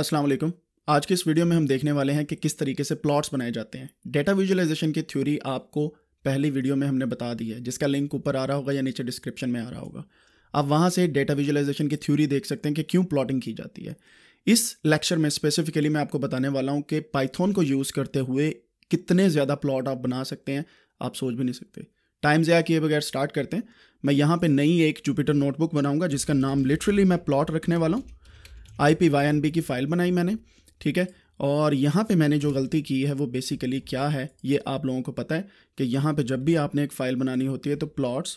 अस्सलाम वालेकुम आज के इस वीडियो में हम देखने वाले हैं कि किस तरीके से प्लॉट्स बनाए जाते हैं डेटा विजुअलाइजेशन की थ्योरी आपको पहली वीडियो में हमने बता दी है जिसका लिंक ऊपर आ रहा होगा या नीचे डिस्क्रिप्शन में आ रहा होगा आप वहाँ से डेटा विजुअलाइजेशन की थ्योरी देख सकते हैं कि क्यों प्लॉटिंग की जाती है इस लेक्चर में स्पेसिफिकली मैं आपको बताने वाला हूँ कि पाइथन को यूज़ करते हुए कितने ज़्यादा प्लॉट आप बना सकते हैं आप सोच भी नहीं सकते टाइम ज़्यादा किए बगैर स्टार्ट करते हैं मैं यहाँ पे नई एक जुपिटर नोटबुक बनाऊँगा जिसका नाम लिटरली मैं प्लॉट रखने वाला हूँ I P Y N B की फ़ाइल बनाई मैंने ठीक है और यहाँ पे मैंने जो गलती की है वो बेसिकली क्या है ये आप लोगों को पता है कि यहाँ पे जब भी आपने एक फ़ाइल बनानी होती है तो plots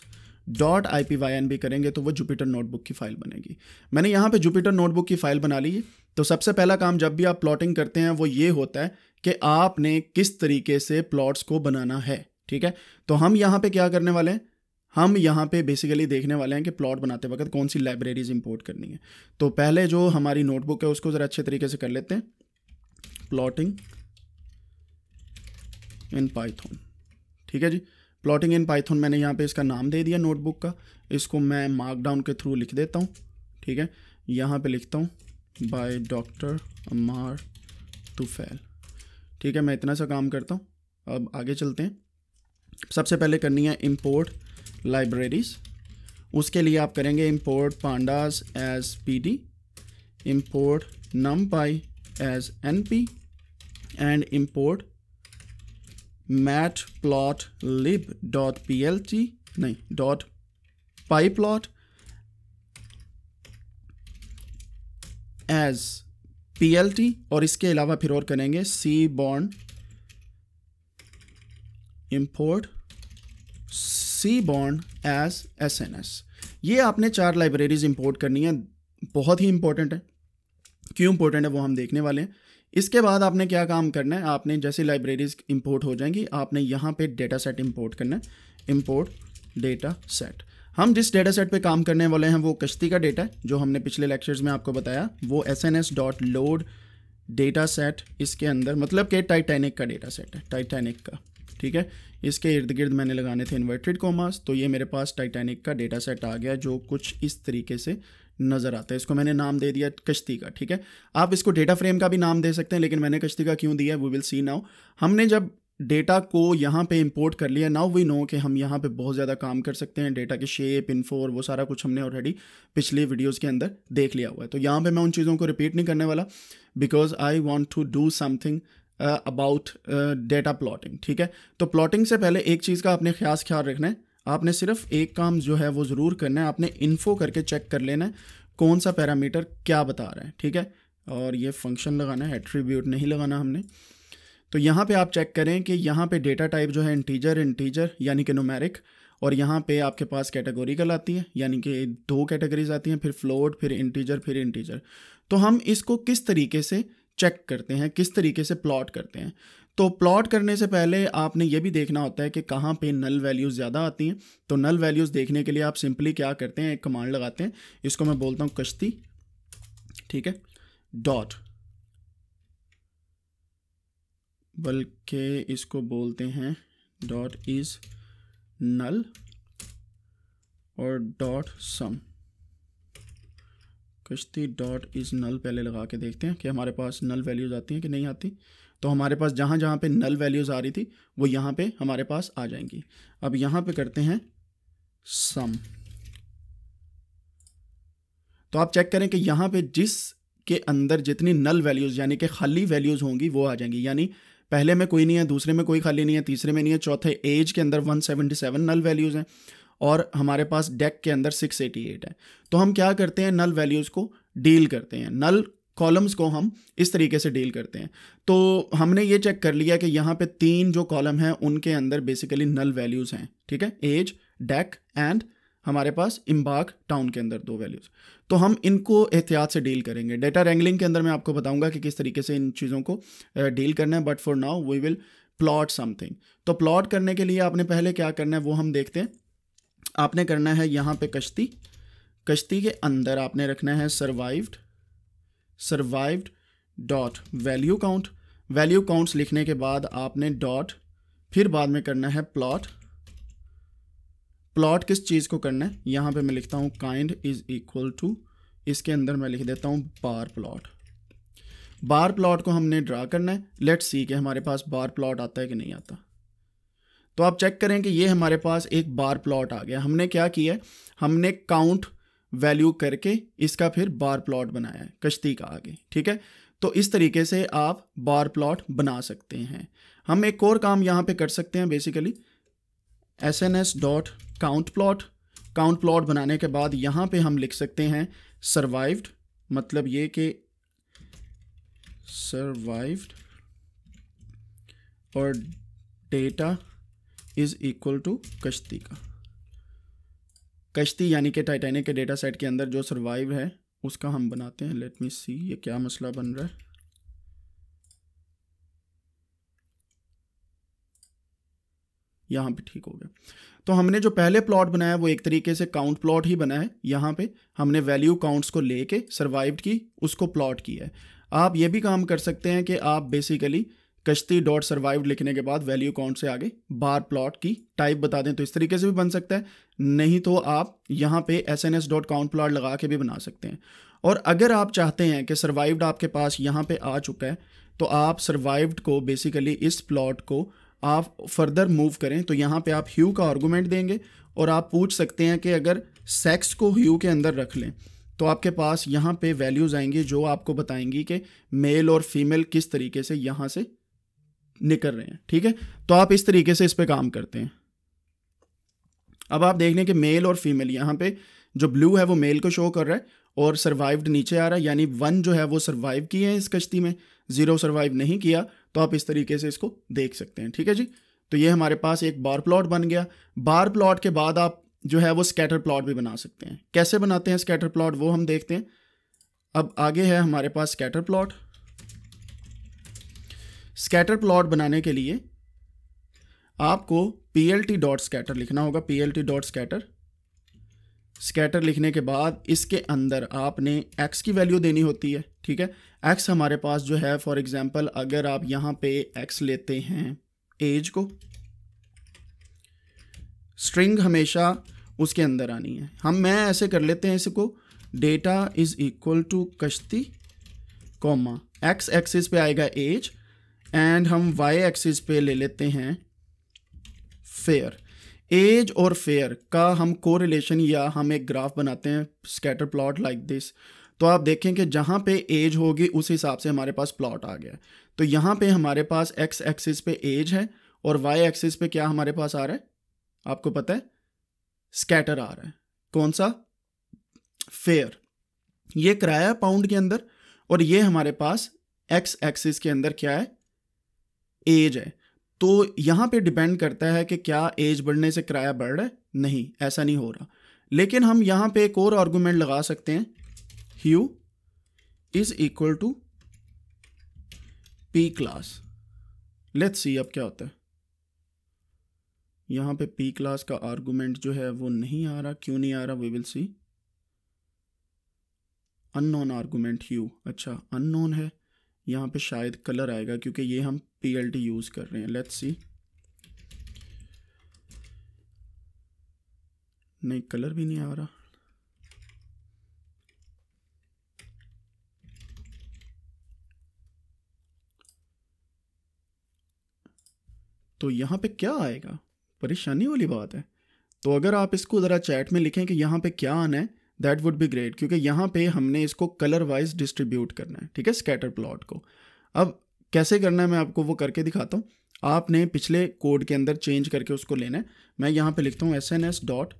dot I P Y N B करेंगे तो वो जुपिटर नोटबुक की फ़ाइल बनेगी मैंने यहाँ पे जुपिटर नोटबुक की फ़ाइल बना ली है तो सबसे पहला काम जब भी आप प्लॉटिंग करते हैं वो ये होता है कि आपने किस तरीके से प्लॉट्स को बनाना है ठीक है तो हम यहाँ पर क्या करने वाले हैं हम यहाँ पे बेसिकली देखने वाले हैं कि प्लॉट बनाते वक्त कौन सी लाइब्रेरीज इंपोर्ट करनी है तो पहले जो हमारी नोटबुक है उसको ज़रा अच्छे तरीके से कर लेते हैं प्लॉटिंग इन पाइथन ठीक है जी प्लॉटिंग इन पाइथन मैंने यहाँ पे इसका नाम दे दिया नोटबुक का इसको मैं मार्कडाउन के थ्रू लिख देता हूँ ठीक है यहाँ पे लिखता हूँ बाय डॉक्टर अमार तुफैल ठीक है मैं इतना सा काम करता हूँ अब आगे चलते हैं सबसे पहले करनी है इम्पोर्ट लाइब्रेरीज उसके लिए आप करेंगे import pandas as P D import numpy as N P and import matplotlib dot P L T नहीं dot pyplot as P L T और इसके अलावा फिर और करेंगे seaborn import seaborn as S N S ये आपने चार लाइब्रेरीज इंपोर्ट करनी है बहुत ही इंपॉर्टेंट है क्यों इंपॉर्टेंट है वो हम देखने वाले हैं इसके बाद आपने क्या काम करना है आपने जैसे लाइब्रेरीज इंपोर्ट हो जाएंगी आपने यहाँ पे डेटा सेट इंपोर्ट करना है इंपोर्ट डेटा सेट हम जिस डेटा सेट पे काम करने वाले हैं वो कश्ती का डेटा है जो हमने पिछले लेक्चर्स में आपको बताया वो S N S dot load data set इसके अंदर मतलब कि टाइटैनिक का डेटा सेट है टाइटैनिक का ठीक है इसके इर्द गिर्द मैंने लगाने थे इन्वर्टेड कोमास तो ये मेरे पास टाइटैनिक का डेटा सेट आ गया जो कुछ इस तरीके से नज़र आता है इसको मैंने नाम दे दिया कश्ती का ठीक है आप इसको डेटा फ्रेम का भी नाम दे सकते हैं लेकिन मैंने कश्ती का क्यों दिया वी विल सी नाउ हमने जब डेटा को यहाँ पे इंपोर्ट कर लिया नाउ वी नो कि हम यहाँ पे बहुत ज़्यादा काम कर सकते हैं डेटा के शेप इन्फो और वो सारा कुछ हमने ऑलरेडी पिछले वीडियोस के अंदर देख लिया हुआ है तो यहाँ पे मैं उन चीज़ों को रिपीट नहीं करने वाला because I want to do something about data plotting ठीक है तो प्लॉटिंग से पहले एक चीज़ का आपने खास ख्याल रखना है आपने सिर्फ एक काम जो है वो ज़रूर करना है आपने इन्फो करके चेक कर लेना है कौन सा पैरामीटर क्या बता रहा है ठीक है और ये फंक्शन लगाना है एट्रीब्यूट नहीं लगाना हमने तो यहाँ पे आप चेक करें कि यहाँ पे डेटा टाइप जो है इंटीजर इंटीजर यानी कि नोमेरिक और यहाँ पे आपके पास कल आती है यानी कि दो कैटेगरीज आती हैं फिर फ्लोट फिर इंटीजर फिर इंटीजर तो हम इसको किस तरीके से चेक करते हैं किस तरीके से प्लॉट करते हैं तो प्लॉट करने से पहले आपने ये भी देखना होता है कि कहाँ पे नल वैल्यूज़ ज़्यादा आती हैं तो नल वैल्यूज़ देखने के लिए आप सिंपली क्या करते हैं एक कमांड लगाते हैं इसको मैं बोलता हूँ कश्ती ठीक है डॉट बल्कि इसको बोलते हैं डॉट इज़ नल और डॉट सम कश्ती डॉट इज़ नल पहले लगा के देखते हैं कि हमारे पास नल वैल्यूज़ आती हैं कि नहीं आती तो हमारे पास जहाँ जहाँ पे नल वैल्यूज़ आ रही थी वो यहाँ पे हमारे पास आ जाएंगी अब यहाँ पे करते हैं सम तो आप चेक करें कि यहाँ पे जिस के अंदर जितनी नल वैल्यूज़ यानी कि खाली वैल्यूज़ होंगी वो आ जाएंगी यानी पहले में कोई नहीं है दूसरे में कोई खाली नहीं है तीसरे में नहीं है चौथे एज के अंदर वन नल वैल्यूज़ हैं और हमारे पास डेक के अंदर 688 है तो हम क्या करते हैं नल वैल्यूज़ को डील करते हैं नल कॉलम्स को हम इस तरीके से डील करते हैं तो हमने ये चेक कर लिया कि यहाँ पे तीन जो कॉलम हैं उनके अंदर बेसिकली नल वैल्यूज़ हैं ठीक है एज डेक एंड हमारे पास इम्बाक टाउन के अंदर दो वैल्यूज़ तो हम इनको एहतियात से डील करेंगे डेटा रैंगलिंग के अंदर मैं आपको बताऊंगा कि किस तरीके से इन चीज़ों को डील करना है but for now we will plot something तो प्लॉट करने के लिए आपने पहले क्या करना है वो हम देखते हैं आपने करना है यहाँ पे कश्ती कश्ती के अंदर आपने रखना है survived survived dot value count value counts लिखने के बाद आपने डॉट फिर बाद में करना है प्लॉट प्लॉट किस चीज़ को करना है यहाँ पे मैं लिखता हूँ काइंड इज इक्वल टू इसके अंदर मैं लिख देता हूँ बार प्लॉट बार प्लॉट को हमने ड्रा करना है लेट्स सी के हमारे पास बार प्लॉट आता है कि नहीं आता तो आप चेक करें कि ये हमारे पास एक बार प्लॉट आ गया हमने क्या किया हमने काउंट वैल्यू करके इसका फिर बार प्लॉट बनाया है कश्ती का आगे ठीक है तो इस तरीके से आप बार प्लॉट बना सकते हैं हम एक और काम यहाँ पे कर सकते हैं basically S N S dot count plot count plot बनाने के बाद यहाँ पे हम लिख सकते हैं सर्वाइव्ड मतलब ये कि सर्वाइव्ड और डेटा इज इक्वल टू कश्ती का कश्ती यानी कि टाइटेनिक के डेटा सेट के अंदर जो सर्वाइव है उसका हम बनाते हैं लेट मी सी ये क्या मसला बन रहा है यहाँ पे ठीक हो गया तो हमने जो पहले प्लॉट बनाया वो एक तरीके से काउंट प्लॉट ही बनाया है यहाँ पे हमने वैल्यू काउंट्स को लेके सर्वाइव्ड की उसको प्लॉट किया है आप ये भी काम कर सकते हैं कि आप बेसिकली कश्ती डॉट सर्वाइव लिखने के बाद वैल्यू काउंट से आगे बार प्लॉट की टाइप बता दें तो इस तरीके से भी बन सकता है नहीं तो आप यहाँ पे S N S dot count plot लगा के भी बना सकते हैं और अगर आप चाहते हैं कि सर्वाइव्ड आपके पास यहाँ पे आ चुका है तो आप सर्वाइव्ड को बेसिकली इस प्लॉट को आप फर्दर मूव करें तो यहाँ पे आप ह्यू का आर्गूमेंट देंगे और आप पूछ सकते हैं कि अगर सेक्स को ह्यू के अंदर रख लें तो आपके पास यहाँ पे वैल्यूज़ आएंगी जो आपको बताएंगी कि मेल और फीमेल किस तरीके से यहाँ से निकल रहे हैं ठीक है तो आप इस तरीके से इस पर काम करते हैं अब आप देख लें कि मेल और फीमेल यहाँ पे जो ब्लू है वो मेल को शो कर रहा है और सर्वाइव्ड नीचे आ रहा है यानी वन जो है वो सर्वाइव किए हैं इस कश्ती में ज़ीरो सर्वाइव नहीं किया तो आप इस तरीके से इसको देख सकते हैं ठीक है जी तो ये हमारे पास एक बार प्लॉट बन गया बार प्लॉट के बाद आप जो है वो स्कैटर प्लॉट भी बना सकते हैं कैसे बनाते हैं स्कैटर प्लॉट वो हम देखते हैं अब आगे है हमारे पास स्कैटर प्लॉट स्कैटर प्लॉट बनाने के लिए आपको P L T dot scatter लिखना होगा P L T dot scatter scatter लिखने के बाद इसके अंदर आपने एक्स की वैल्यू देनी होती है ठीक है एक्स हमारे पास जो है फॉर एग्जांपल अगर आप यहाँ पे एक्स लेते हैं एज को स्ट्रिंग हमेशा उसके अंदर आनी है हम मैं ऐसे कर लेते हैं इसको डेटा इज़ इक्वल टू कश्ती कॉमा एक्स एक्सिस पे आएगा एज एंड हम वाई एक्सिस पे ले लेते हैं फेयर एज और फेयर का हम को रिलेशन या हम एक ग्राफ बनाते हैं स्कैटर प्लॉट लाइक दिस तो आप देखें कि जहाँ पे एज होगी उस हिसाब से हमारे पास प्लॉट आ गया तो यहाँ पे हमारे पास एक्स एक्सिस पे एज है और वाई एक्सिस पे क्या हमारे पास आ रहा है आपको पता है स्कैटर आ रहा है कौन सा फेयर ये किराया पाउंड के अंदर और ये हमारे पास एक्स एक्सिस के अंदर क्या है एज है तो यहाँ पे डिपेंड करता है कि क्या एज बढ़ने से किराया बढ़ रहा है नहीं ऐसा नहीं हो रहा लेकिन हम यहाँ पे एक और आर्गूमेंट लगा सकते हैं hue is equal to P class let's see अब क्या होता है यहाँ पे पी क्लास का आर्गूमेंट जो है वो नहीं आ रहा क्यों नहीं आ रहा we will see unknown argument hue अच्छा अननोन है यहाँ पे शायद कलर आएगा क्योंकि ये हम PLT यूज़ कर रहे हैं लेट्स सी नहीं कलर भी नहीं आ रहा तो यहां पे क्या आएगा परेशानी वाली बात है तो अगर आप इसको ज़रा चैट में लिखें कि यहां पे क्या आना है दैट वुड बी ग्रेट क्योंकि यहां पे हमने इसको कलर वाइज डिस्ट्रीब्यूट करना है ठीक है स्कैटर प्लॉट को अब कैसे करना है मैं आपको वो करके दिखाता हूँ आपने पिछले कोड के अंदर चेंज करके उसको लेना है मैं यहाँ पे लिखता हूँ S N S dot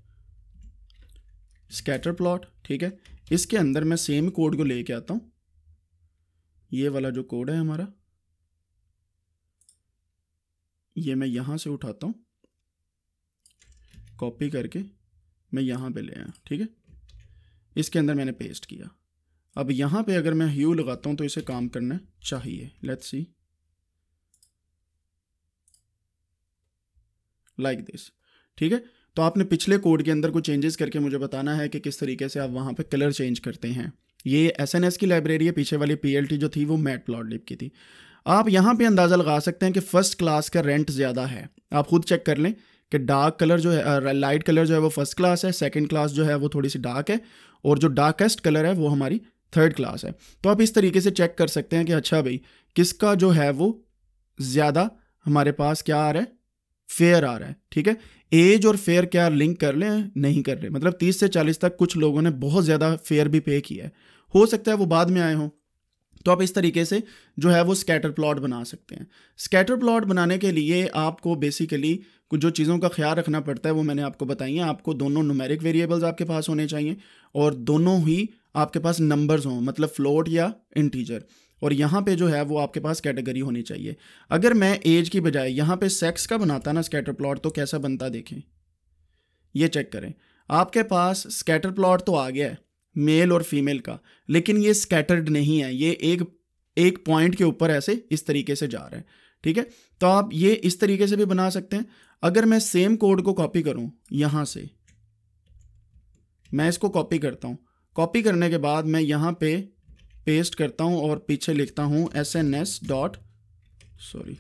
scatter plot ठीक है इसके अंदर मैं सेम कोड को लेके आता हूँ ये वाला जो कोड है हमारा ये मैं यहाँ से उठाता हूँ कॉपी करके मैं यहाँ पे ले आया ठीक है इसके अंदर मैंने पेस्ट किया अब यहाँ पे अगर मैं ह्यू लगाता हूँ तो इसे काम करना चाहिए लेट्स सी लाइक दिस ठीक है तो आपने पिछले कोड के अंदर कुछ चेंजेस करके मुझे बताना है कि किस तरीके से आप वहाँ पे कलर चेंज करते हैं ये एस की लाइब्रेरी है पीछे वाली पी जो थी वो मैट लिप की थी आप यहाँ पे अंदाज़ा लगा सकते हैं कि फ़र्स्ट क्लास का रेंट ज़्यादा है आप खुद चेक कर लें कि डार्क कलर जो है लाइट कलर जो है वो फर्स्ट क्लास है सेकेंड क्लास जो है वो थोड़ी सी डार्क है और जो डार्केस्ट कलर है वो हमारी थर्ड क्लास है तो आप इस तरीके से चेक कर सकते हैं कि अच्छा भाई किसका जो है वो ज़्यादा हमारे पास क्या आ रहा है फेयर आ रहा है ठीक है एज और फेयर क्या लिंक कर लें नहीं कर रहे मतलब तीस से चालीस तक कुछ लोगों ने बहुत ज़्यादा फेयर भी पे किया है हो सकता है वो बाद में आए हों तो आप इस तरीके से जो है वो स्कैटर प्लॉट बना सकते हैं स्कैटर प्लॉट बनाने के लिए आपको बेसिकली कुछ जो चीज़ों का ख्याल रखना पड़ता है वो मैंने आपको बताई है आपको दोनों नुमेरिक वेरिएबल्स आपके पास होने चाहिए और दोनों ही आपके पास नंबर्स हों मतलब फ्लोट या इंटीजर और यहाँ पे जो है वो आपके पास कैटेगरी होनी चाहिए अगर मैं एज की बजाय यहाँ पे सेक्स का बनाता ना स्कैटर प्लॉट तो कैसा बनता देखें ये चेक करें आपके पास स्कैटर प्लॉट तो आ गया है मेल और फीमेल का लेकिन ये स्कैटर्ड नहीं है ये एक एक पॉइंट के ऊपर ऐसे इस तरीके से जा रहा है ठीक है तो आप ये इस तरीके से भी बना सकते हैं अगर मैं सेम कोड को कॉपी करूं यहां से मैं इसको कॉपी करता हूं कॉपी करने के बाद मैं यहाँ पे पेस्ट करता हूँ और पीछे लिखता हूँ S N S dot sorry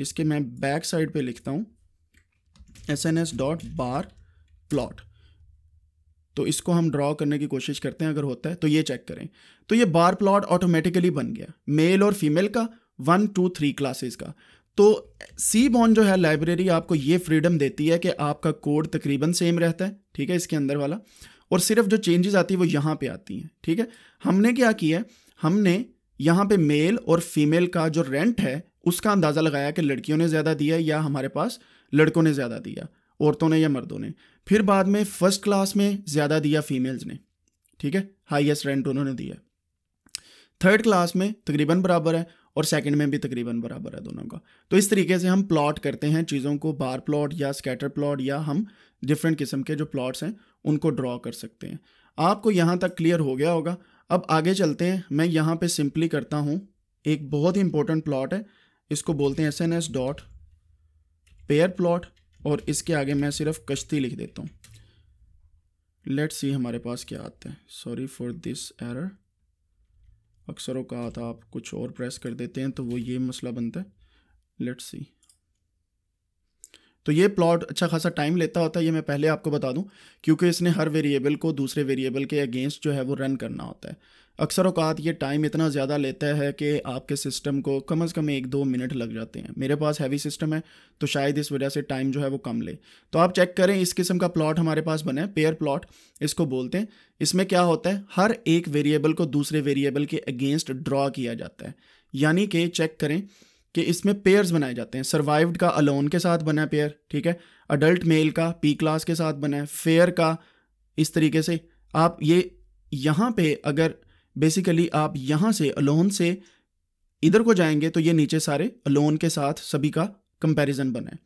इसके मैं बैक साइड पे लिखता हूँ S N S dot bar plot तो इसको हम ड्रॉ करने की कोशिश करते हैं अगर होता है तो ये चेक करें तो ये बार प्लॉट ऑटोमेटिकली बन गया मेल और फीमेल का वन टू थ्री क्लासेस का तो सी बॉन जो है लाइब्रेरी आपको ये फ्रीडम देती है कि आपका कोड तकरीबन सेम रहता है ठीक है इसके अंदर वाला और सिर्फ जो चेंजेस आती है वो यहाँ पे आती हैं ठीक है हमने क्या किया है हमने यहाँ पे मेल और फीमेल का जो रेंट है उसका अंदाज़ा लगाया कि लड़कियों ने ज़्यादा दिया या हमारे पास लड़कों ने ज़्यादा दिया औरतों ने या मर्दों ने फिर बाद में फर्स्ट क्लास में ज़्यादा दिया फीमेल्स ने ठीक है हाइएस्ट रेंट उन्होंने दिया थर्ड क्लास में तकरीबन बराबर है और सेकंड में भी तकरीबन बराबर है दोनों का तो इस तरीके से हम प्लॉट करते हैं चीज़ों को बार प्लॉट या स्कैटर प्लॉट या हम डिफरेंट किस्म के जो प्लॉट्स हैं उनको ड्रॉ कर सकते हैं आपको यहाँ तक क्लियर हो गया होगा अब आगे चलते हैं मैं यहाँ पे सिंपली करता हूँ एक बहुत ही इंपॉर्टेंट प्लॉट है इसको बोलते हैं S N S dot pair plot और इसके आगे मैं सिर्फ कश्ती लिख देता हूँ लेट्स सी हमारे पास क्या आता है सॉरी फॉर दिस एरर अक्सरों का आता आप कुछ और प्रेस कर देते हैं तो वो ये मसला बनता है लेट्स सी तो ये प्लॉट अच्छा खासा टाइम लेता होता है ये मैं पहले आपको बता दूं क्योंकि इसने हर वेरिएबल को दूसरे वेरिएबल के अगेंस्ट जो है वो रन करना होता है अक्सर अवकात ये टाइम इतना ज़्यादा लेता है कि आपके सिस्टम को कम अज़ कम एक दो मिनट लग जाते हैं मेरे पास हैवी सिस्टम है तो शायद इस वजह से टाइम जो है वो कम ले तो आप चेक करें इस किस्म का प्लॉट हमारे पास बना है पेयर प्लॉट इसको बोलते हैं इसमें क्या होता है हर एक वेरिएबल को दूसरे वेरिएबल के अगेंस्ट ड्रॉ किया जाता है यानी कि चेक करें कि इसमें पेयर्स बनाए जाते हैं सर्वाइव्ड का अलोन के साथ बना पेयर ठीक है अडल्ट मेल का पी क्लास के साथ बना है फेयर का इस तरीके से आप ये यहाँ पे अगर बेसिकली आप यहाँ से अलोन से इधर को जाएंगे तो ये नीचे सारे अलोन के साथ सभी का कंपेरिजन बनाए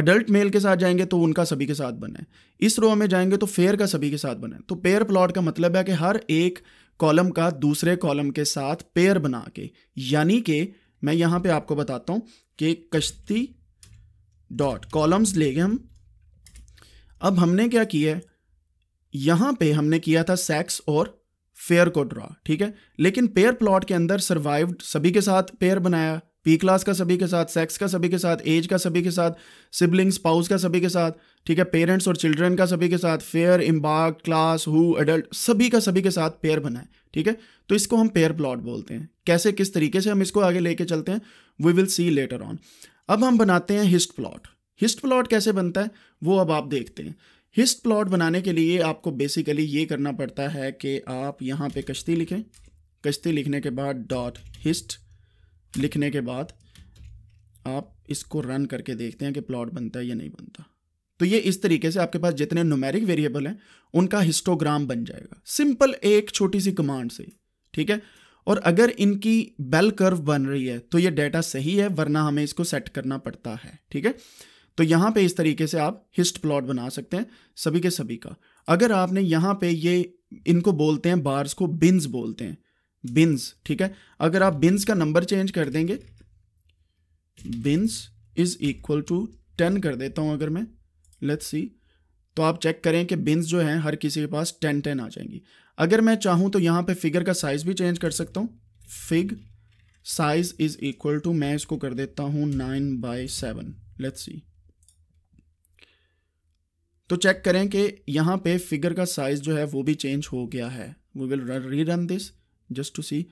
अडल्ट मेल के साथ जाएंगे तो उनका सभी के साथ बनाए इस रो में जाएंगे तो फेयर का सभी के साथ बनाए तो पेयर प्लॉट का मतलब है कि हर एक कॉलम का दूसरे कॉलम के साथ पेयर बना के यानी कि मैं यहाँ पे आपको बताता हूँ कि कश्ती डॉट कॉलम्स ले गए हम अब हमने क्या किया है यहाँ पे हमने किया था सेक्स और फेयर को ड्रा ठीक है लेकिन पेयर प्लॉट के अंदर सर्वाइव्ड सभी के साथ पेयर बनाया पी क्लास का सभी के साथ सेक्स का सभी के साथ एज का सभी के साथ सिबलिंग स्पाउस का सभी के साथ ठीक है पेरेंट्स और चिल्ड्रन का सभी के साथ fare embark class who adult सभी का सभी के साथ पेयर बनाए ठीक है तो इसको हम पेयर प्लॉट बोलते हैं कैसे किस तरीके से हम इसको आगे लेके चलते हैं we will see later on अब हम बनाते हैं हिस्ट प्लॉट हिस्ट प्लॉट कैसे बनता है वो अब आप देखते हैं हिस्ट प्लॉट बनाने के लिए आपको बेसिकली ये करना पड़ता है कि आप यहाँ पे कश्ती लिखें कश्ती लिखने के बाद डॉट हिस्ट लिखने के बाद आप इसको रन करके देखते हैं कि प्लॉट बनता है या नहीं बनता तो ये इस तरीके से आपके पास जितने नोमेरिक वेरिएबल हैं उनका हिस्टोग्राम बन जाएगा सिंपल एक छोटी सी कमांड से ठीक है और अगर इनकी बेल कर्व बन रही है तो ये डाटा सही है वरना हमें इसको सेट करना पड़ता है ठीक है तो यहाँ पे इस तरीके से आप हिस्ट प्लॉट बना सकते हैं सभी के सभी का अगर आपने यहाँ पे ये इनको बोलते हैं बार्स को बिन्स बोलते हैं बिन्स ठीक है अगर आप बिन्स का नंबर चेंज कर देंगे bins is equal to ten कर देता हूं अगर मैं लेट्स सी तो आप चेक करें कि बिन्स जो हैं हर किसी के पास टेन टेन आ जाएंगी अगर मैं चाहूं तो यहां पे फिगर का साइज भी चेंज कर सकता हूं fig size is equal to मैं इसको कर देता हूं nine by seven let's see तो चेक करें कि यहां पे फिगर का साइज जो है वो भी चेंज हो गया है we will rerun this just to see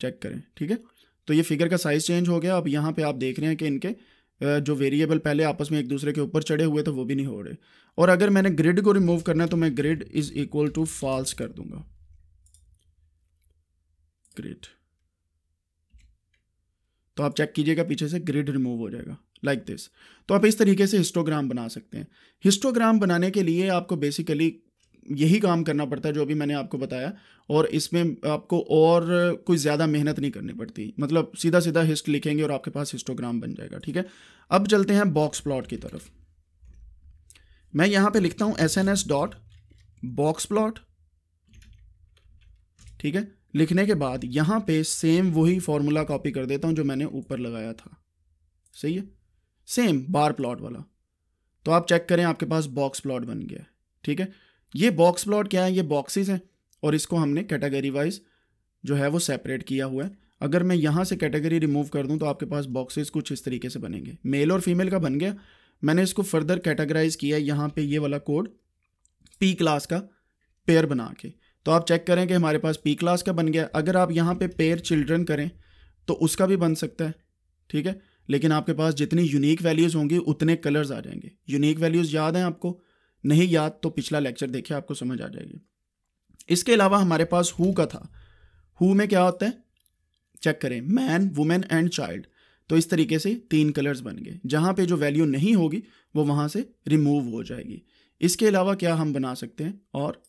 check करें ठीक है तो ये फिगर का साइज़ चेंज हो गया अब यहाँ पे आप देख रहे हैं कि इनके जो वेरिएबल पहले आपस में एक दूसरे के ऊपर चढ़े हुए थे वो भी नहीं हो रहे और अगर मैंने ग्रिड को रिमूव करना है तो मैं grid is equal to false कर दूंगा ग्रिड तो आप चेक कीजिएगा पीछे से ग्रिड रिमूव हो जाएगा लाइक like दिस तो आप इस तरीके से हिस्टोग्राम बना सकते हैं हिस्टोग्राम बनाने के लिए आपको बेसिकली यही काम करना पड़ता है जो अभी मैंने आपको बताया और इसमें आपको और कोई ज़्यादा मेहनत नहीं करनी पड़ती मतलब सीधा सीधा हिस्ट लिखेंगे और आपके पास हिस्टोग्राम बन जाएगा ठीक है अब चलते हैं बॉक्स प्लॉट की तरफ मैं यहाँ पे लिखता हूँ S N S dot box plot ठीक है लिखने के बाद यहाँ पे सेम वही फॉर्मूला कॉपी कर देता हूँ जो मैंने ऊपर लगाया था सही है सेम बार प्लॉट वाला तो आप चेक करें आपके पास बॉक्स प्लॉट बन गया ठीक है ये बॉक्स प्लॉट क्या है ये बॉक्सेस हैं और इसको हमने कैटेगरी वाइज जो है वो सेपरेट किया हुआ है अगर मैं यहाँ से कैटेगरी रिमूव कर दूँ तो आपके पास बॉक्सेस कुछ इस तरीके से बनेंगे मेल और फीमेल का बन गया मैंने इसको फर्दर कैटेगराइज किया यहाँ पे ये वाला कोड पी क्लास का पेयर बना के तो आप चेक करें कि हमारे पास पी क्लास का बन गया अगर आप यहाँ पे पेयर चिल्ड्रन करें तो उसका भी बन सकता है ठीक है लेकिन आपके पास जितनी यूनिक वैल्यूज़ होंगी उतने कलर्स आ जाएंगे यूनिक वैल्यूज़ याद हैं आपको नहीं याद तो पिछला लेक्चर देखिए आपको समझ आ जाएगी इसके अलावा हमारे पास हु का था हु में क्या होता है चेक करें मैन वुमेन एंड चाइल्ड तो इस तरीके से तीन कलर्स बन गए जहाँ पे जो वैल्यू नहीं होगी वो वहाँ से रिमूव हो जाएगी इसके अलावा क्या हम बना सकते हैं और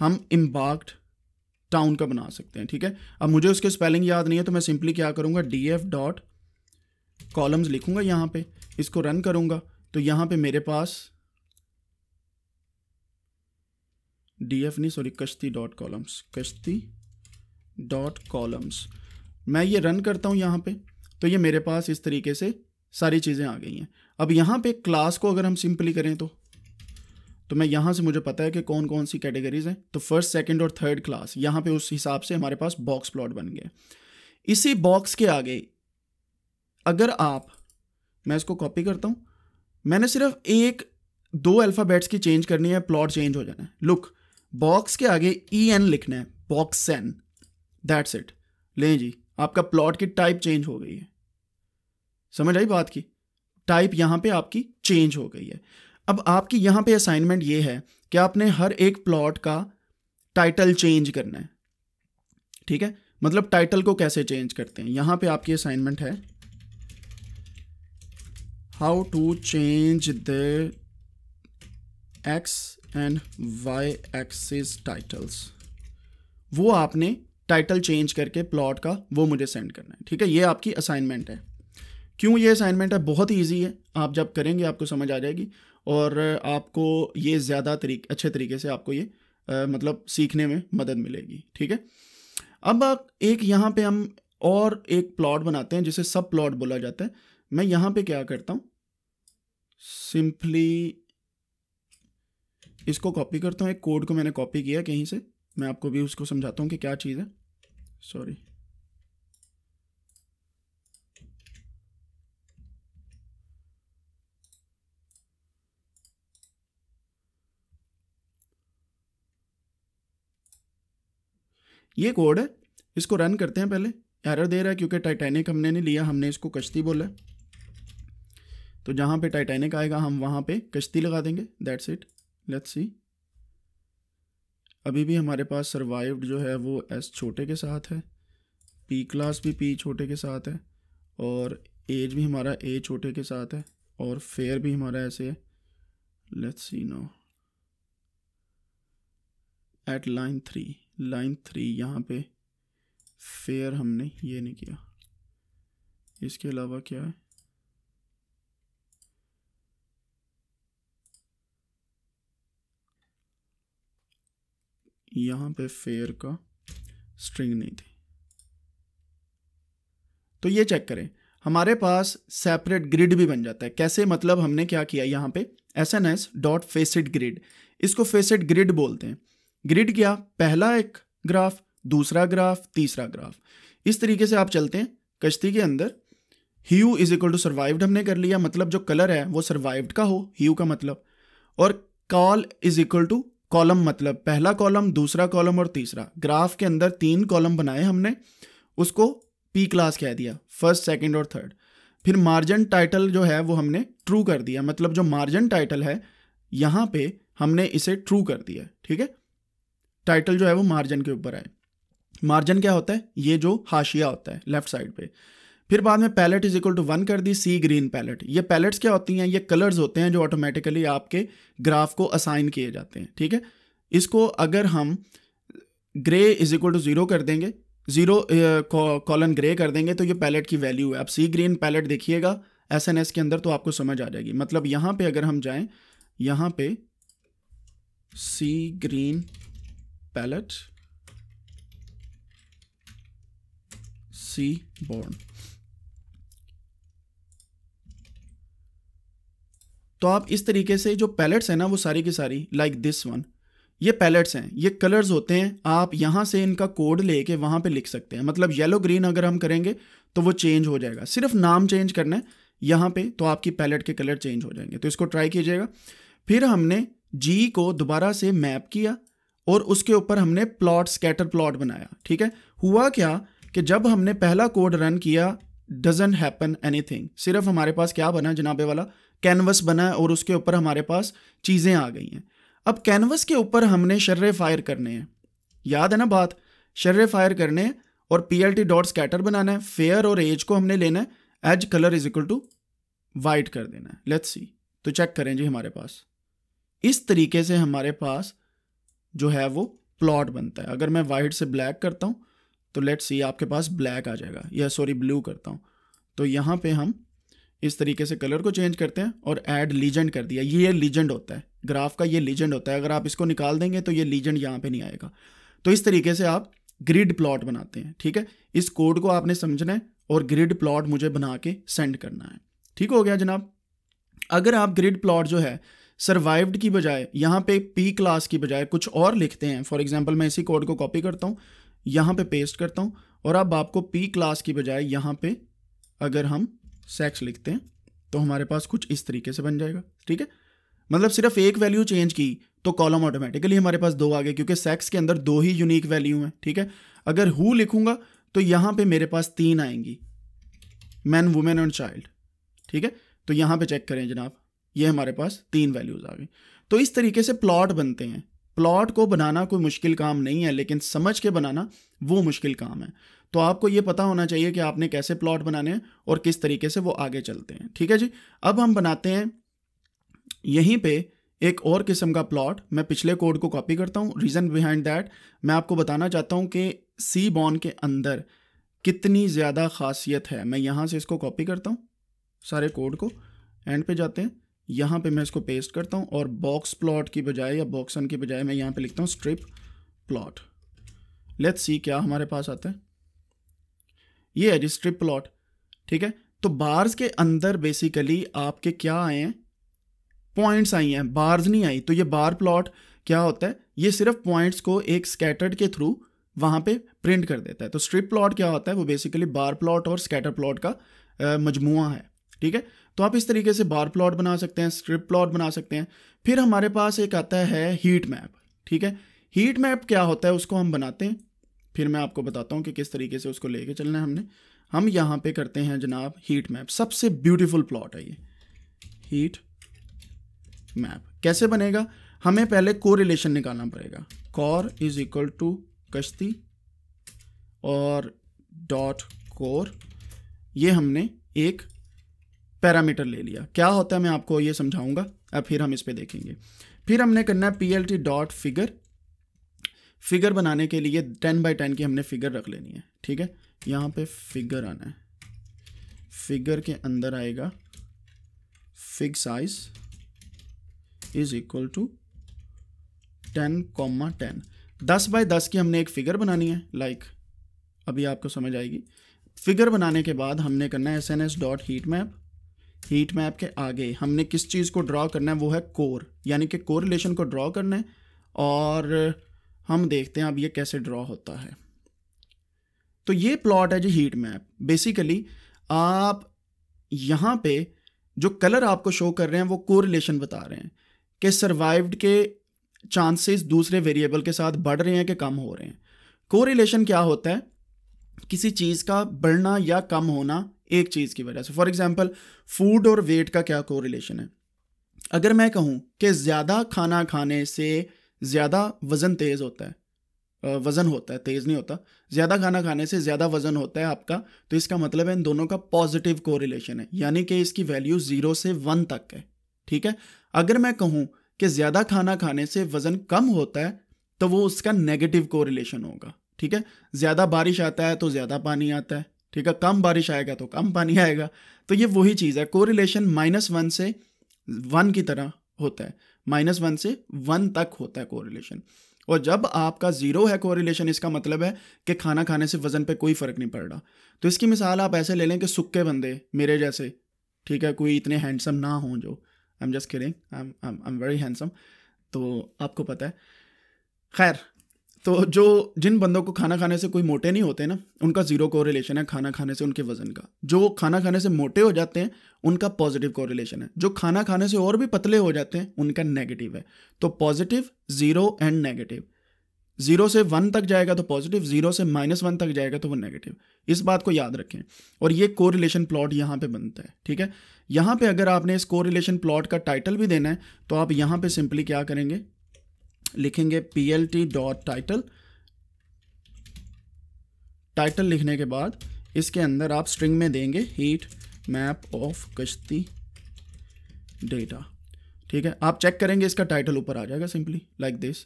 हम इम्बार्क्ड टाउन का बना सकते हैं ठीक है अब मुझे उसके स्पेलिंग याद नहीं है तो मैं सिंपली क्या करूँगा डी एफ डॉट कॉलम्स लिखूँगा यहाँ पर इसको रन करूँगा तो यहाँ पर मेरे पास डी एफ नहीं सॉरी कश्ती डॉट कॉलम्स कश्ती डॉट कॉलम्स मैं ये रन करता हूँ यहाँ पे तो ये मेरे पास इस तरीके से सारी चीज़ें आ गई हैं अब यहाँ पे क्लास को अगर हम सिंपली करें तो तो मैं यहाँ से मुझे पता है कि कौन कौन सी कैटेगरीज हैं तो फर्स्ट सेकंड और थर्ड क्लास यहाँ पे उस हिसाब से हमारे पास बॉक्स प्लॉट बन गया इसी बॉक्स के आगे अगर आप मैं इसको कॉपी करता हूँ मैंने सिर्फ एक दो अल्फ़ाबेट्स की चेंज करनी है प्लॉट चेंज हो जाना है लुक बॉक्स के आगे ई e एन लिखना है बॉक्स एन दैट्स इट लें जी आपका प्लॉट की टाइप चेंज हो गई है समझ आई बात की टाइप यहां पे आपकी चेंज हो गई है अब आपकी यहां पे असाइनमेंट ये है कि आपने हर एक प्लॉट का टाइटल चेंज करना है ठीक है मतलब टाइटल को कैसे चेंज करते हैं यहां पे आपकी असाइनमेंट है how to change the X and Y axis titles वो आपने टाइटल चेंज करके प्लॉट का वो मुझे सेंड करना है ठीक है ये आपकी असाइनमेंट है क्यों ये असाइनमेंट है बहुत ईजी है आप जब करेंगे आपको समझ आ जाएगी और आपको ये ज़्यादा तरीके अच्छे तरीके से आपको ये आ, मतलब सीखने में मदद मिलेगी ठीक है अब आप एक यहाँ पे हम और एक प्लॉट बनाते हैं जिसे सब प्लॉट बोला जाता है मैं यहाँ पे क्या करता हूँ सिंपली इसको कॉपी करता हूँ एक कोड को मैंने कॉपी किया कहीं से मैं आपको भी उसको समझाता हूँ कि क्या चीज़ है सॉरी ये कोड है इसको रन करते हैं पहले एरर दे रहा है क्योंकि टाइटैनिक हमने नहीं लिया हमने इसको कश्ती बोला तो जहाँ पे टाइटैनिक आएगा हम वहाँ पे कश्ती लगा देंगे दैट्स इट लेट्स सी अभी भी हमारे पास सर्वाइव्ड जो है वो एस छोटे के साथ है पी क्लास भी पी छोटे के साथ है और एज भी हमारा ए छोटे के साथ है और फेयर भी हमारा ऐसे है let's see no at line three line three यहाँ पे फेयर हमने ये नहीं किया इसके अलावा क्या है यहाँ पे फेयर का स्ट्रिंग नहीं थी तो ये चेक करें हमारे पास सेपरेट ग्रिड भी बन जाता है कैसे मतलब हमने क्या किया यहाँ पे S N S dot facet grid इसको फेसिड ग्रिड बोलते हैं ग्रिड क्या पहला एक ग्राफ दूसरा ग्राफ तीसरा ग्राफ इस तरीके से आप चलते हैं कश्ती के अंदर hue is equal to survived हमने कर लिया मतलब जो कलर है वो सर्वाइव्ड का हो ह्यू का मतलब और col is equal to column मतलब पहला कॉलम दूसरा कॉलम और तीसरा ग्राफ के अंदर तीन कॉलम बनाए हमने उसको पी क्लास कह दिया फर्स्ट सेकंड और थर्ड फिर मार्जिन टाइटल जो है वो हमने ट्रू कर दिया मतलब जो मार्जिन टाइटल है यहाँ पे हमने इसे ट्रू कर दिया ठीक है टाइटल जो है वो मार्जिन के ऊपर आए मार्जिन क्या होता है ये जो हाशिया होता है लेफ्ट साइड पे फिर बाद में palette is equal to one कर दी सी ग्रीन पैलेट ये पैलेट्स क्या होती हैं ये कलर्स होते हैं जो ऑटोमेटिकली आपके ग्राफ को असाइन किए जाते हैं ठीक है इसको अगर हम grey is equal to zero कर देंगे ज़ीरो कॉलन ग्रे कर देंगे तो ये पैलेट की वैल्यू है आप सी ग्रीन पैलेट देखिएगा एस एन एस के अंदर तो आपको समझ आ जाएगी मतलब यहाँ पे अगर हम जाएं यहाँ पे sea green palette seaborn तो आप इस तरीके से जो पैलेट्स हैं ना वो सारी की सारी लाइक दिस वन ये पैलेट्स हैं ये कलर्स होते हैं आप यहाँ से इनका कोड लेके वहाँ पे लिख सकते हैं मतलब येलो ग्रीन अगर हम करेंगे तो वो चेंज हो जाएगा सिर्फ नाम चेंज करना है यहाँ पे तो आपकी पैलेट के कलर चेंज हो जाएंगे तो इसको ट्राई कीजिएगा फिर हमने जी को दोबारा से मैप किया और उसके ऊपर हमने प्लॉट स्कैटर प्लॉट बनाया ठीक है हुआ क्या कि जब हमने पहला कोड रन किया डजेंट हैपन थिंग सिर्फ हमारे पास क्या बना जनाबे वाला कैनवस बना है और उसके ऊपर हमारे पास चीज़ें आ गई हैं अब कैनवस के ऊपर हमने शर्र फायर करने हैं याद है ना बात शर्र फायर करने और P L T dot scatter बनाना है फेयर और एज को हमने लेना है edge colour is equal to white कर देना है लेट्स सी तो चेक करें जी हमारे पास इस तरीके से हमारे पास जो है वो प्लॉट बनता है अगर मैं वाइट से ब्लैक करता हूँ तो लेट्स सी आपके पास ब्लैक आ जाएगा या सॉरी ब्लू करता हूँ तो यहाँ पे हम इस तरीके से कलर को चेंज करते हैं और ऐड लीजेंड कर दिया ये लीजेंड होता है ग्राफ का ये लीजेंड होता है अगर आप इसको निकाल देंगे तो ये लीजेंड यहाँ पे नहीं आएगा तो इस तरीके से आप ग्रिड प्लॉट बनाते हैं ठीक है इस कोड को आपने समझना है और ग्रिड प्लॉट मुझे बना के सेंड करना है ठीक हो गया जनाब अगर आप ग्रिड प्लॉट जो है सर्वाइव्ड की बजाय यहाँ पे पी क्लास की बजाय कुछ और लिखते हैं फॉर एग्जाम्पल मैं इसी कोड को कॉपी करता हूँ यहाँ पे पेस्ट करता हूँ और अब आपको पी क्लास की बजाय यहाँ पे अगर हम सेक्स लिखते हैं तो हमारे पास कुछ इस तरीके से बन जाएगा ठीक है मतलब सिर्फ एक वैल्यू चेंज की तो कॉलम ऑटोमेटिकली हमारे पास दो आ गए क्योंकि सेक्स के अंदर दो ही यूनिक वैल्यू हैं ठीक है अगर हु लिखूंगा तो यहाँ पे मेरे पास तीन आएंगी मैन वुमेन एंड चाइल्ड ठीक है तो यहां पे चेक करें जनाब ये हमारे पास तीन वैल्यूज़ आ गई तो इस तरीके से प्लॉट बनते हैं प्लॉट को बनाना कोई मुश्किल काम नहीं है लेकिन समझ के बनाना वो मुश्किल काम है तो आपको ये पता होना चाहिए कि आपने कैसे प्लॉट बनाने हैं और किस तरीके से वो आगे चलते हैं ठीक है जी अब हम बनाते हैं यहीं पे एक और किस्म का प्लॉट मैं पिछले कोड को कॉपी करता हूँ रीज़न बिहाइंड दैट मैं आपको बताना चाहता हूँ कि सी बॉन के अंदर कितनी ज़्यादा खासियत है मैं यहाँ से इसको कॉपी करता हूँ सारे कोड को एंड पे जाते हैं यहाँ पे मैं इसको पेस्ट करता हूँ और बॉक्स प्लॉट की बजाय या बॉक्सन की बजाय मैं यहाँ पे लिखता हूँ स्ट्रिप प्लॉट लेट्स सी क्या हमारे पास आता है ये है जी स्ट्रिप प्लॉट ठीक है तो बार्स के अंदर बेसिकली आपके क्या आए हैं पॉइंट्स आई हैं बार्स नहीं आई तो ये बार प्लॉट क्या होता है ये सिर्फ पॉइंट्स को एक स्कैटर्ड के थ्रू वहाँ पे प्रिंट कर देता है तो स्ट्रिप प्लॉट क्या होता है वो बेसिकली बार प्लॉट और स्कैटर प्लॉट का मजमु है ठीक है तो आप इस तरीके से बार प्लॉट बना सकते हैं स्क्रिप्ट प्लॉट बना सकते हैं फिर हमारे पास एक आता है हीट मैप ठीक है हीट मैप क्या होता है उसको हम बनाते हैं फिर मैं आपको बताता हूँ कि किस तरीके से उसको लेके चलना है हमने हम यहाँ पे करते हैं जनाब हीट मैप सबसे ब्यूटीफुल प्लॉट है ये हीट मैप कैसे बनेगा हमें पहले कोरिलेशन निकालना पड़ेगा कॉर इज इक्वल टू कश्ती और डॉट कोर ये हमने एक पैरामीटर ले लिया क्या होता है मैं आपको ये समझाऊंगा अब फिर हम इस पर देखेंगे फिर हमने करना है P L T dot figure figure बनाने के लिए टेन बाई टेन की हमने फिगर रख लेनी है ठीक है यहाँ पे फिगर आना है फिगर के अंदर आएगा fig size is equal to ten comma ten दस बाय दस की हमने एक फिगर बनानी है लाइक like, अभी आपको समझ आएगी फिगर बनाने के बाद हमने करना है S N S dot heat map heat map के आगे हमने किस चीज़ को ड्रॉ करना है वो है कोर यानी कि कोर रिलेशन को ड्रॉ करना है और हम देखते हैं अब ये कैसे ड्रॉ होता है तो ये प्लॉट है जी हीट मैप बेसिकली आप यहाँ पे जो कलर आपको शो कर रहे हैं वो कोरिलेशन बता रहे हैं कि सर्वाइव्ड के चांसेस दूसरे वेरिएबल के साथ बढ़ रहे हैं कि कम हो रहे हैं कोरिलेशन क्या होता है किसी चीज़ का बढ़ना या कम होना एक चीज़ की वजह से फॉर एग्जाम्पल फूड और वेट का क्या को है अगर मैं कहूँ कि ज़्यादा खाना खाने से ज़्यादा वज़न तेज़ होता है वज़न होता है तेज़ नहीं होता ज़्यादा खाना खाने से ज़्यादा वज़न होता है आपका तो इसका मतलब है इन दोनों का पॉजिटिव कोरिलेशन है यानी कि इसकी वैल्यू ज़ीरो से वन तक है ठीक है अगर मैं कहूँ कि ज़्यादा खाना खाने से वज़न कम होता है तो वो उसका नेगेटिव कोरिलेशन होगा ठीक है ज़्यादा बारिश आता है तो ज़्यादा पानी आता है ठीक है कम बारिश आएगा तो कम पानी आएगा तो ये वही चीज़ है कोरिलेशन माइनस वन से वन की तरह होता है माइनस वन से वन तक होता है कोरिलेशन और जब आपका ज़ीरो है कोरिलेशन इसका मतलब है कि खाना खाने से वज़न पे कोई फ़र्क नहीं पड़ रहा तो इसकी मिसाल आप ऐसे ले लें कि सुक्के बंदे मेरे जैसे ठीक है कोई इतने हैंडसम ना हों जो I am just kidding I am I am very handsome तो आपको पता है खैर तो जो जिन बंदों को खाना खाने से कोई मोटे नहीं होते ना उनका ज़ीरो कोरिलेशन है खाना खाने से उनके वज़न का जो खाना खाने से मोटे हो जाते हैं उनका पॉजिटिव कोरिलेशन है जो खाना खाने से और भी पतले हो जाते हैं उनका नेगेटिव है तो positive zero and negative zero से वन तक जाएगा तो पॉजिटिव ज़ीरो से माइनस वन तक जाएगा तो वो नेगेटिव इस बात को याद रखें और ये कोरिलेशन प्लॉट यहाँ पे बनता है ठीक है यहाँ पे अगर आपने इस कोरिलेशन प्लॉट का टाइटल भी देना है तो आप यहाँ पे सिंपली क्या करेंगे लिखेंगे P L T dot title title लिखने के बाद इसके अंदर आप स्ट्रिंग में देंगे हीट मैप ऑफ कश्ती डेटा ठीक है आप चेक करेंगे इसका टाइटल ऊपर आ जाएगा सिंपली लाइक दिस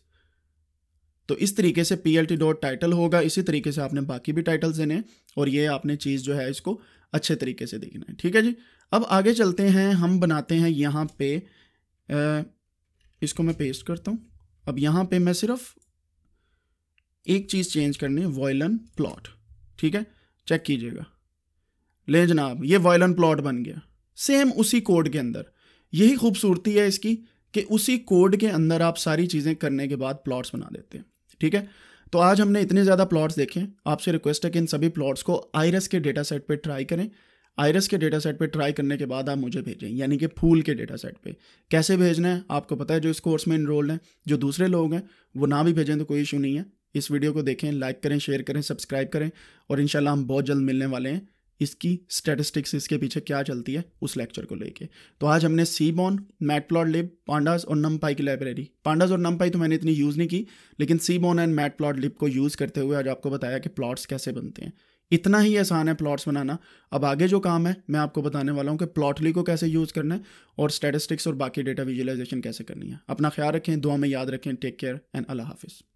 तो इस तरीके से P L T dot title होगा इसी तरीके से आपने बाकी भी टाइटल्स देने और ये आपने चीज़ जो है इसको अच्छे तरीके से देखना है ठीक है जी अब आगे चलते हैं हम बनाते हैं यहाँ पे इसको मैं पेस्ट करता हूँ अब यहां पे मैं सिर्फ एक चीज़ चेंज करनी है वॉयलन प्लॉट ठीक है चेक कीजिएगा ले जनाब ये वॉयलन प्लॉट बन गया सेम उसी कोड के अंदर यही खूबसूरती है इसकी कि उसी कोड के अंदर आप सारी चीज़ें करने के बाद प्लॉट्स बना देते हैं ठीक है तो आज हमने इतने ज़्यादा प्लॉट्स देखे आपसे रिक्वेस्ट है कि इन सभी प्लॉट्स को आयरस के डेटा सेट पर ट्राई करें आयरस के डेटा सेट पर ट्राई करने के बाद आप मुझे भेजें यानी कि फूल के डेटा सेट पर कैसे भेजना है आपको पता है जो इस कोर्स में इनरोल्ड हैं जो दूसरे लोग हैं वो ना भी भेजें तो कोई इशू नहीं है इस वीडियो को देखें लाइक करें शेयर करें सब्सक्राइब करें और इन हम बहुत जल्द मिलने वाले हैं इसकी स्टेटिस्टिक्स इसके पीछे क्या चलती है उस लेक्चर को लेके तो आज हमने सी बॉन मैट प्लॉट लिप पांडास और नमपाई की लाइब्रेरी पांडास और नमपाई तो मैंने इतनी यूज़ नहीं की लेकिन seaborn and matplotlib को यूज़ करते हुए आज आपको बताया कि प्लॉट्स कैसे बनते हैं इतना ही आसान है प्लॉट्स बनाना अब आगे जो काम है मैं आपको बताने वाला हूँ कि प्लॉटली को कैसे यूज़ करना है और स्टेटिस्टिक्स और बाकी डेटा विजुलाइजेशन कैसे करनी है अपना ख्याल रखें दुआ में याद रखें टेक केयर एंड अल्लाह हाफिज़